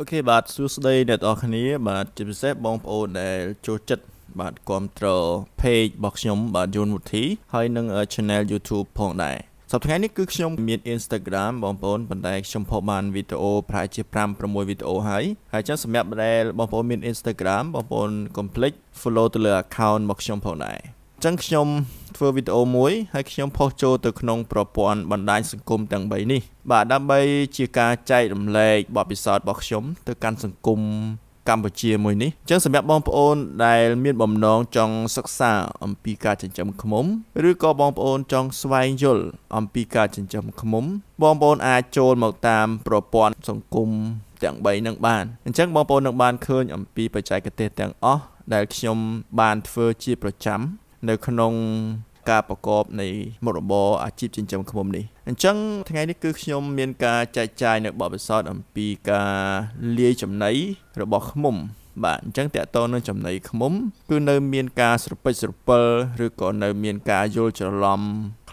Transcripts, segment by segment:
អូខេបាទសួស្តីអ្នកទាំងអស់គ្នាបាទជាពិសេសបងប្អូនដែលចូលចិត្តបាទគ្រប់គ្រង page របស់ខ្ញុំបាទយូនមុធីហើយនិង channel YouTube ផងដែរសប្តាហ៍នេះគឺខ្ញុំមាន Instagram បងប្អូនប៉ុន្តែខ្ញុំផុសបានវីដេអូប្រហែលជា5 6វីដេអូហើយហើយចឹងសម្រាប់ដែលបងប្អូនមាន Instagram បងប្អូនកុំភ្លេច follow ទៅលើ account របស់ខ្ញុំផងដែរចឹងខ្ញុំធ្វើវីដេអូមួយហើយខ្ញុំផុសចូលទៅក្នុងប្រព័ន្ធបណ្ដាញសង្គមទាំង3នេះ បាទដើម្បីជាការចែករំលែកបទពិសោធន៍របស់ខ្ញុំទៅកាន់សង្គមកម្ពុជាមួយនេះអញ្ចឹងសម្រាប់បងប្អូន ដែល មានបំណងចង់សិក្សាអំពីការចិញ្ចឹមឃ្មុំ ឬក៏បងប្អូនចង់ស្វែងយល់អំពីការចិញ្ចឹមឃ្មុំបងប្អូន អាចចូលមកតាមប្រព័ន្ធសង្គមទាំង3នឹងបានអញ្ចឹងបងប្អូននឹងបានឃើញអំពីបច្ចេកទេសទាំងអស់ដែលខ្ញុំបានធ្វើជាប្រចាំនៅក្នុងការប្រកបនៃមុខរបរអាជីពចិញ្ចឹមឃ្មុំនេះអញ្ចឹងថ្ងៃនេះគឺខ្ញុំមានការចែកចាយនៅបបិសោតអំពីការលាយចំណីរបស់ឃ្មុំ បាទអញ្ចឹងតកតនឹងចំណីឃ្មុំ គឺនៅ មានការស្រពេចស្រពិលឬក៏នៅ មានការយល់ច្រឡំ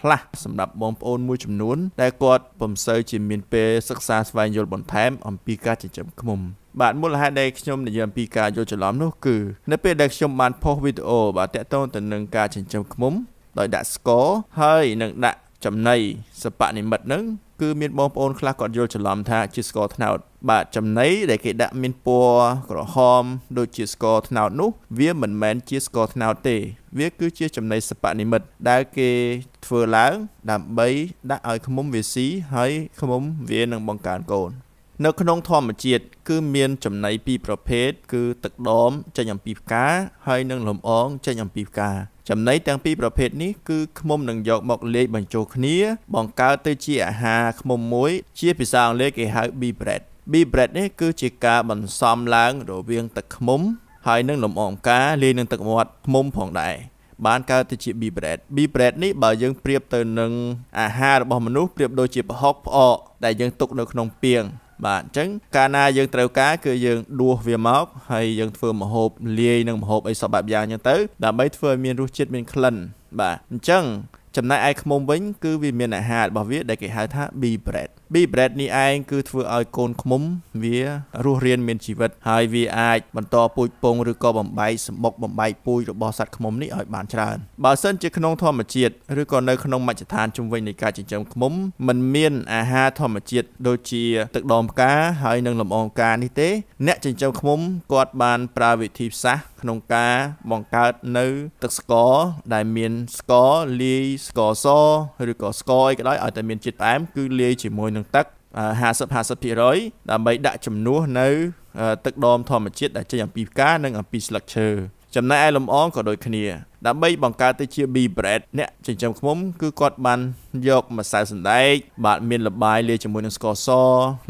ខ្លះសម្រាប់បងប្អូនមួយចំនួនដែលគាត់ពុំសូវជាមានពេលសិក្សាស្វែងយល់បន្ថែមអំពីការចិញ្ចឹមឃ្មុំបាទមូលហេតុដែលខ្ញុំនិយាយអំពីការយល់ច្រឡំនោះគឺនៅពេលដែលខ្ញុំបានផុសវីដេអូបាទតាក់ទងទៅនឹងការចិញ្ចឹមឃ្មុំដោយដាក់ស្គរហើយនឹងដាក់ចំណៃសពនិមិត្តនឹងគឺមានបងប្អូនខ្លះគាត់យល់ច្រឡំថា ជាស្ករត្នោតបាទចំណីដែលគេដាក់មានពណ៌ក្រហមដូចជាស្ករត្នោតនោះវាមិនមែនជាស្ករត្នោតទេ វាគឺជាចំណីសពនិមិត្តដែលគេធ្វើឡើង ដើម្បីដាក់ឲ្យឃុំវាស៊ីហើយឃុំវានឹងបង្កើនកូននៅក្នុងធម្មជាតិគឺមាន ចំណីពីរប្រភេទគឺទឹកដមចេញអំពីផ្កាហើយនិងលំអងចេញអំពីផ្កា ចំណីទាំងពីរប្រភេទនេះគឺឃ្មុំនឹងយកមកលាយបញ្ចូលគ្នាបង្កើតទៅជាអាហារឃ្មុំមួយជាភាសាអង់គ្លេសគេហៅ bee bread bee bread នេះគឺជាការបន្សំឡើងរវាងទឹកឃ្មុំហើយនឹងលំអងផ្កាលាយនឹងទឹកមាត់ឃ្មុំផងដែរបានកើតទៅជា bee bread bee bread នេះបើយើងប្រៀបទៅនឹងអាហាររបស់មនុស្សប្រៀបដូចជាប្រហុកផ្អកដែលយើងទុកនៅក្នុងពាងបាទអញ្ចឹងកាលណាយើងត្រូវការគឺយើងដួសវាមកហើយយើងធ្វើម្ហូបលាយនឹងម្ហូបអីសពបែបយ៉ាងអញ្ចឹងទៅដើម្បីធ្វើឲ្យមានរសជាតិមានក្លិនបាទអញ្ចឹងចំណែកឯឃ្មុំវិញ គឺវាមានអាហាររបស់វាដែលគេហៅថា bee bread bee bread នេះឯងគឺធ្វើឲ្យកូនឃ្មុំ វារស់រានមានជីវិត ហើយវាអាចបន្តពូជពងឬក៏បំបែកសម្បុកបំបែកពូជរបស់សត្វឃ្មុំនេះឲ្យបានច្រើនបើសិនជាក្នុងធម្មជាតិឬក៏នៅក្នុងមជ្ឈដ្ឋានជំវិញនៃការចិញ្ចឹមឃ្មុំมันមានអាហារធម្មជាតិដូចជា ទឹកដមផ្កាហើយនិងលំអងផ្កានេះទេ អ្នកចិញ្ចឹមឃ្មុំគាត់បាន ប្រើវិធីសាស្ត្រក្នុងការបង្កើតនៅទឹកស្ករដែលមានស្ករលាយស្ករសឬក៏ស្ករអីក៏ដោយឲ្យតែមានជាតិផ្អែមគឺលាយជាមួយនឹងទឹក50 50%ដើម្បីដាក់ចំនួននៅទឹកដមធម្មជាតិដែលចេញអំពីផ្កានិងអំពីស្លឹកឈើចំណែកឯលំអងក៏ដូចគ្នា ដើម្បីបង្កើតទៅជា B bread អ្នកចិញ្ចឹមឃ្មុំគឺគាត់បានយកម្សៅសណ្ដែកបាទមានលបាយលាយជាមួយនឹងស្ករស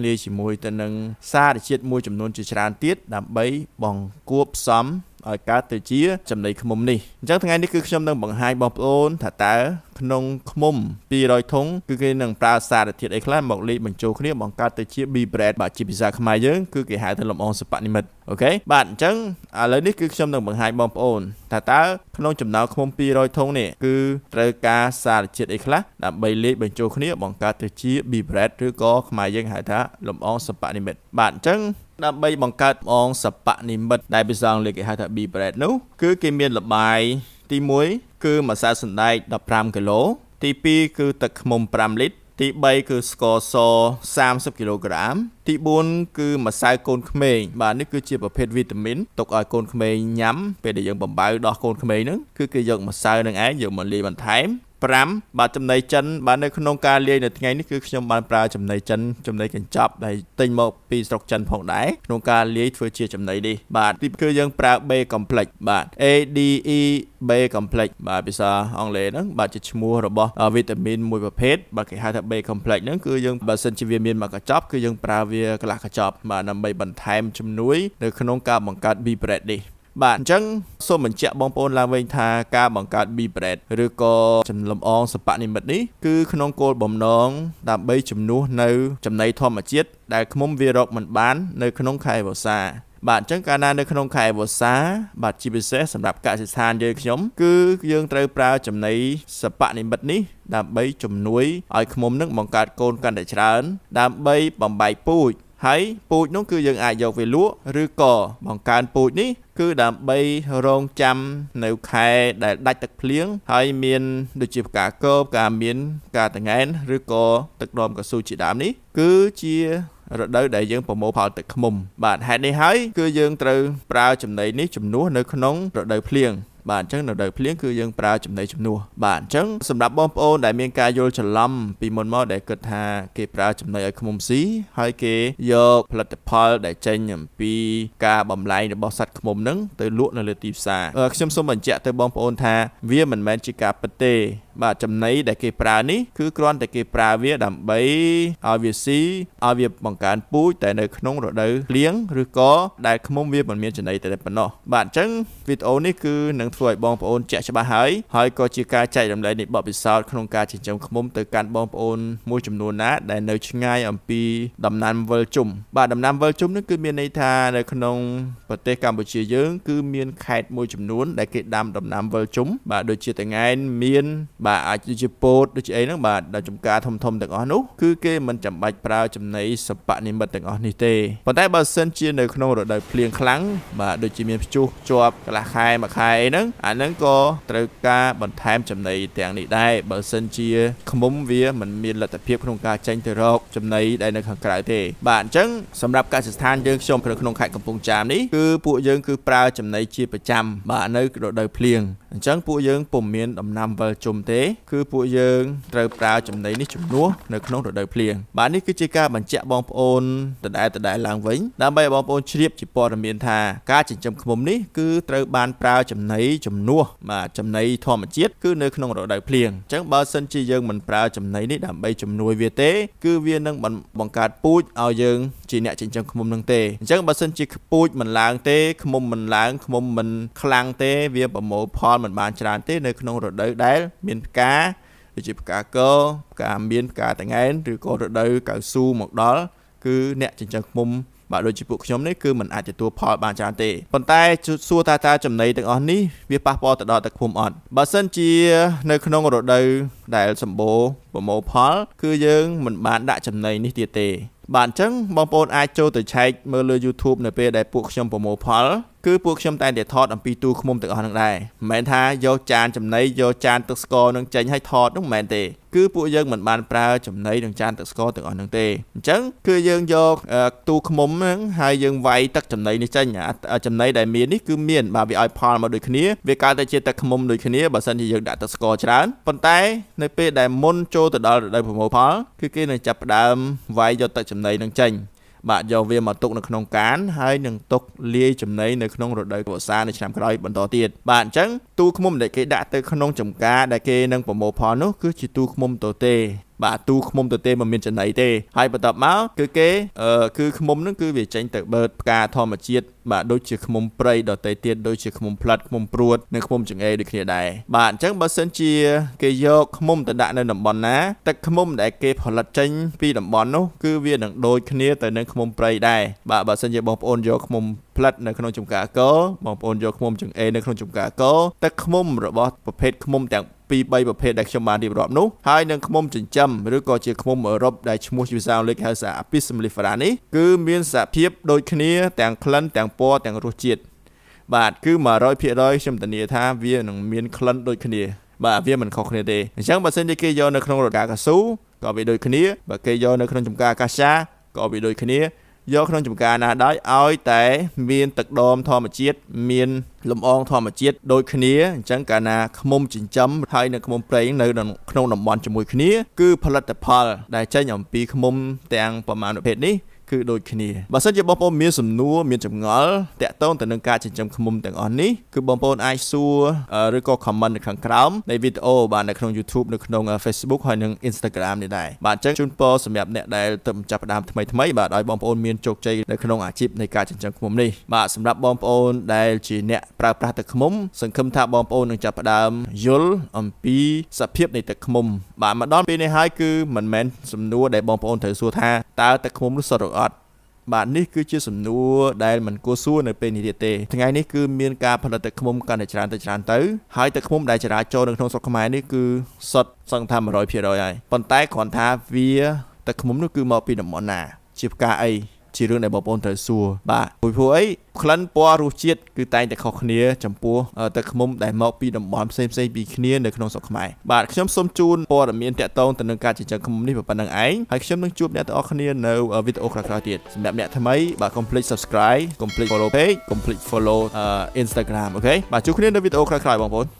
លាយជាមួយទៅនឹងសារជាតិមួយចំនួនជាច្រើនទៀតដើម្បីបង្គួបផ្សំឲ្យកើតទៅជា ចំណីឃ្មុំនេះអញ្ចឹងថ្ងៃនេះគឺខ្ញុំនឹងបង្ហាញបងប្អូនថាតើក្នុងឃ្មុំ200ធុងគឺគេនឹងប្រើសារធាតុអីខ្លះមកលាយបញ្ចូលគ្នាបង្កើតទៅជា B bread បាទជាភាសាខ្មែរយើងគឺគេហៅថាលំអងសិប្បនិមិត្តអូខេបាទអញ្ចឹងឥឡូវនេះគឺខ្ញុំនឹងបង្ហាញបងប្អូន ថាតើក្នុងចំណោមឃ្មុំ200ធុងនេះគឺត្រូវការសារជាតិអីខ្លះដើម្បីលាយបញ្ចូលគ្នាបង្កើតទៅជា B bread ឬក៏ខ្មែរយើងហៅថាលំអងសិប្បនិមិត្តបាទអញ្ចឹងដើម្បីបង្កើតផ្អងសបនិមិត្តដែលភាសាអង់គ្លេសគេហៅថា bead bread នោះគឺគេមានលបាយទី1គឺម្សៅសណ្ដែក15គីឡូទី2គឺទឹកឃ្មុំ5លីត្រទី3គឺស្ករស30គីឡូក្រាមទី4គឺម្សៅកូនក្មេងបាទនេះគឺជាប្រភេទវីតាមីនទុកឲ្យកូនក្មេងញ៉ាំពេលដែលយើងបំបៅដោះកូនក្មេងហ្នឹងគឺគេយកម្សៅនឹងឯងយកមកលាយបន្ថែម5បាទចំណីចិនបាទនៅក្នុងការលាយនៅថ្ងៃនេះគឺខ្ញុំបានប្រើចំណីចិនចំណីកញ្ចប់ដែលទិញមកពីស្រុកចិនផងដែរក្នុងការលាយធ្វើជាចំណីនេះបាទទីគឺយើងប្រើ B complex បាទ ADE B complex បាទភាសាអង់គ្លេសហ្នឹងបាទជាឈ្មោះរបស់វីតាមីនមួយប្រភេទបាទគេហៅថា B complex ហ្នឹងគឺយើងបើសិនជាវាមានមកកញ្ចប់គឺយើងប្រើវាកន្លះកញ្ចប់បាទដើម្បីបន្ថែមជំនួយ នៅក្នុងការបង្កើត B bread នេះបាទអញ្ចឹងសូមបញ្ជាក់បងប្អូនឡើងវិញថាការបង្កើត B brand ឬក៏ចំណលំអងសពនិមិត្តនេះគឺក្នុងគោលបំណងដើម្បីជំនួសនៅចំណីធម្មជាតិដែលឃុំវារកមិនបាននៅក្នុងខែវស្សា បាទអញ្ចឹងកាលណានៅក្នុងខែវស្សាបាទជាពិសេសសម្រាប់កសិដ្ឋានយើងខ្ញុំគឺយើងត្រូវប្រើចំណីសពនិមិត្តនេះដើម្បីជំនួយឲ្យឃុំនឹងបង្កើតកូនកាន់តែច្រើន ដើម្បីបំបែកពូជហើយពូជនោះគឺយើងអាចយកវាលក់ឬក៏បង្កើនពូជនេះ គឺដើម្បីរងចាំ នៅខែដែលដាច់ទឹកភ្លៀងហើយមានដូចជាផ្កាកោបការមានផ្កាតង្ហែនឬក៏ទឹកដមកស៊ូជាដើមនេះគឺជារដូវដែលយើងប្រមូលផលទឹកឃ្មុំ បាទហេតុនេះហើយគឺយើងត្រូវប្រើ ចំណីនេះជំនួសនៅក្នុងរដូវភ្លៀងបាទអញ្ចឹងនៅលើភ្លៀងគឺយើងប្រើចំណីជំនួសបាទអញ្ចឹងសម្រាប់បងប្អូនដែលមានការយល់ច្រឡំពីមុនមកដែលគិតថា គេប្រើចំណីឲ្យខ្មុំស៊ីហើយគេយកផលិតផលដែលចេញអំពីការបំលែងរបស់សត្វខ្មុំហ្នឹងទៅលក់នៅលើទីផ្សារខ្ញុំសូមបញ្ជាក់ទៅបងប្អូនថា វាមិនមែនជាការពិតទេបាទចំណីដែលគេ ប្រើនេះគឺគ្រាន់តែគេប្រើវាដើម្បីឲ្យវាស៊ីឲ្យវាបង្កើនពូជតែនៅ ក្នុងរដូវភ្លៀងឬក៏ដែលឃ្មុំវាមិនមានចំណីតែប៉ុណ្ណោះបាទអញ្ចឹងវីដេអូនេះគឺនឹងធ្វើឲ្យបងប្អូនជាក់ច្បាស់ហើយហើយក៏ជាការចែករំលែកនៃបទពិសោធន៍ក្នុង ការចិញ្ចឹមឃ្មុំទៅកាន់បងប្អូនមួយចំនួនណាដែលនៅឆ្ងាយអំពីដំណាំវិលជុំបាទដំណាំវិលជុំនេះគឺមានន័យថានៅ ក្នុងប្រទេសកម្ពុជាយើងគឺមានខេត្តមួយចំនួនដែលគេដាំដំណាំវិលជុំបាទដូចជាតង្កែនមានបាទអាចដូចជាពោតដូចជាអីហ្នឹងបាទដល់ចំការធំធំទាំងអស់នោះគឺគេមិនចាំបាច់ប្រើ ចំណីសពនិមិត្តទាំងអស់នេះទេប៉ុន្តែបើសិនជានៅក្នុងរដូវភ្លៀងខ្លាំងបាទដូចជាមានព្យុះជាប់កន្លះខែមួយខែអីហ្នឹងអាហ្នឹងក៏ត្រូវការបន្ថែមចំណីទាំងនេះដែរបើសិនជាឃុំវាមិនមានលទ្ធភាពក្នុងការចេញទៅរក ចំណីដែលនៅខាងក្រៅទេបាទអញ្ចឹងសម្រាប់កសិដ្ឋានយើងខ្ញុំនៅក្នុងខេត្តកំពង់ចាមនេះគឺពួកយើងគឺប្រើចំណីជាប្រចាំបាទនៅរដូវភ្លៀងអញ្ចឹងពួកយើងពុំមាន ដំណាំវិលជុំទេគឺពួកយើងត្រូវប្រើចំណីនេះជំនួសនៅក្នុងរដូវភ្លៀងបាទនេះគឺជាការបញ្ជាក់បងប្អូនដដែលដដែលឡើងវិញដើម្បីឲ្យបងប្អូនជ្រាបជាព័ត៌មានថាការចិញ្ចឹមឃ្មុំនេះគឺត្រូវបានប្រើ ចំណីជំនួសបាទចំណីធម្មជាតិគឺនៅក្នុងរដូវភ្លៀងអញ្ចឹងបើសិនជាយើងមិនប្រើចំណីនេះដើម្បីជំនួយវាទេគឺវានឹងបង្កើតពូជឲ្យយើងជាអ្នកចិញ្ចឹមឃ្មុំនឹងទេអញ្ចឹងបើសិនជាពូជមិនឡើងទេឃ្មុំមិនឡើងឃ្មុំមិនខ្លាំងទេ វាប្រមូលផលមិនបានច្រើនទេ នៅក្នុងរដូវដែលមានផ្កាដូចជាផ្កាកលផ្កាមៀនផ្កាតង្ហែនឬក៏រដូវកៅស៊ូមកដល់គឺអ្នកចិញ្ចឹមឃ្មុំបាទដូចជាពួកខ្ញុំនេះគឺមិនអាចទទួលផល បានច្រើនទេប៉ុន្តែ សួរថាតើចំណីទាំងអស់នេះវាប៉ះពាល់ទៅដល់ទឹកភូមិអត់បើសិនជា នៅក្នុងរដូវដែលសម្បូរប្រមូលផលគឺយើងមិនបានដាក់ចំណីនេះទៀតទេ បាទអញ្ចឹងបងប្អូនអាចចូលទៅឆែកមើលលើ YouTube នៅពេលដែលពួកខ្ញុំប្រមូលផលគឺពួកខ្ញុំតែងតែថតអំពីទូឃុំទាំងអស់ហ្នឹងដែរមិនមែនថាយកចានចំណីយកចានទឹកស្ករនឹងចេញឲ្យថតនោះមិនមែនទេគឺពួកយើងមិនបានប្រើចំណីនឹងចានទឹកស្ករទាំងអស់ហ្នឹងទេអញ្ចឹងគឺយើងយកទូឃុំហ្នឹងហើយយើងវាយទឹកចំណីនេះចេញចំណីដែលមាននេះគឺមានបាទវាឲ្យផលមកដូចគ្នាវាកើតតែជាទឹកឃុំដូចគ្នាបើសិនជាយើងដាក់ទឹកស្ករច្រើនប៉ុន្តែនៅពេលដែលមុនចូលទៅដល់រដូវប្រមូលផលគឺគេនឹងចាប់ផ្ដើមវាយយកទឹកចំណីនឹងចេញបាទយកវាមកទុកនៅក្នុងកានហើយនឹងទុកលាយចំណីនៅក្នុងរដូវវស្សានៅឆ្នាំក្រោយបន្តទៀតបាទអញ្ចឹងទូឃុំដែលគេដាក់ទៅក្នុងចំការដែលគេនឹងប្រមូលផលនោះគឺជាទូឃុំទទេបាទទូឃុំទៅទេមិនមានចំណៃទេហើយបន្ទាប់មកគឺគេ គឺឃុំហ្នឹងគឺវាចេញទៅបឺតផ្កាធម្មជាតិបាទដូចជាឃុំព្រៃដតេទៀតដូចជាឃុំផ្លាត់ឃុំព្រួតនិងឃុំចង្អេរដូចគ្នាដែរបាទអញ្ចឹងបើសិនជាគេយកឃុំទៅដាក់នៅតំបន់ណាទឹកឃុំដែលគេផលិតចេញពីតំបន់នោះគឺវានឹងដូចគ្នាទៅនឹងឃុំព្រៃដែរបាទបើសិនជាបងប្អូនយកឃុំផ្លិតនៅក្នុងចំការកោបងប្អូនយកឃុំចង្អេរនៅក្នុងចំការកោទឹកឃុំរបស់ប្រភេទឃុំទាំងពី3ប្រភេទដែលខ្ញុំបានរៀបរាប់នោះហើយនឹងឃ្មុំចិញ្ចឹមឬក៏ជាឃ្មុំអឺរ៉ុបដែលឈ្មោះជាភាសាអង់គ្លេសហៅថា Apis mellifera នេះគឺមានសភាពដូចគ្នាទាំងក្លិនទាំងពណ៌ទាំងរសជាតិបាទគឺ100%ខ្ញុំធានា ថាវានឹងមានក្លិនដូចគ្នាបាទវាមិនខុសគ្នាទេអញ្ចឹងបើសិនជាគេយកនៅក្នុងរដូវកាស៊ូក៏វាដូចគ្នាបើគេយកនៅក្នុងចំការអាកាសាក៏វាដូចគ្នាយកក្នុងចំការណាដោយឲ្យតែ មានទឹកដមធម្មជាតិមានលំអង ធម្មជាតិដូចគ្នាអញ្ចឹងកាលណាខ្មុំចិញ្ចឹមហើយនៅខ្មុំប្រេងនៅក្នុងតំបន់ជាមួយគ្នាគឺផលិតផលដែលចេញអំពីខ្មុំទាំង ប្រមាណប្រភេទនេះគឺដូចគ្នាបើសិនជាបងប្អូនមានសំណួរមានចម្ងល់តាក់ទងទៅនឹងការចិញ្ចឹមឃ្មុំទាំងអស់នេះគឺបងប្អូនអាចសួរឬក៏ comment នៅខាងក្រោមនៃវីដេអូបាទនៅក្នុង YouTube នៅក្នុង Facebook ហើយនិង Instagram នេះដែរបាទអញ្ចឹងជូនពរសម្រាប់អ្នកដែលទើបចាប់ផ្ដើមថ្មីថ្មីបាទឲ្យបងប្អូនមានជោគជ័យនៅក្នុងអាជីពនៃការចិញ្ចឹមឃ្មុំនេះបាទសម្រាប់បងប្អូនដែលជាអ្នកប្រើប្រាស់ទឹកឃ្មុំ សង្ឃឹមថាបងប្អូននឹងចាប់ផ្ដើមយល់អំពីសភាពនៃទឹកឃ្មុំបាទមកដល់ពេលនេះហើយគឺមិនមែនសំណួរដែលបងប្អូនត្រូវសួរថាតើទឹកឃ្មុំនោះសុទ្ធឬអត់បាទនេះគឺជាសំណួរ ដែលមិនគួរសួរនៅពេលនេះទៀតទេថ្ងៃនេះគឺមានការផលិតទឹកឃុំកាន់តែច្រើនទៅច្រើនទៅ ហើយទឹកឃុំដែលចរាចរនៅក្នុងស្រុកខ្មែរនេះគឺសុទ្ធសឹងថា100%ហើយប៉ុន្តែគ្រាន់ថាវាទឹកឃុំនោះគឺមកពីតំបន់ណា ជាផ្កាអីជារឿងដែលបងប្អូនត្រូវសួរបាទពីព្រោះអីក្លិនពណ៌រសជាតិគឺតែងតែខុសគ្នាចំពោះទឹកឃ្មុំដែលមកពីតំបន់ផ្សេងផ្សេងពីគ្នានៅក្នុងស្រុកខ្មែរបាទខ្ញុំសូមជូនព័ត៌មានតាក់ទងទៅនឹងការចិញ្ចឹមឃ្មុំនេះប៉ុណ្ណឹងឯងហើយខ្ញុំនឹងជួបអ្នកទាំងអស់គ្នានៅវីដេអូក្រោយៗទៀតសម្រាប់អ្នកថ្មីបាទ complete subscribe complete follow page complete follow Instagram អូខេបាទជួបគ្នានៅវីដេអូក្រោយៗបងប្អូន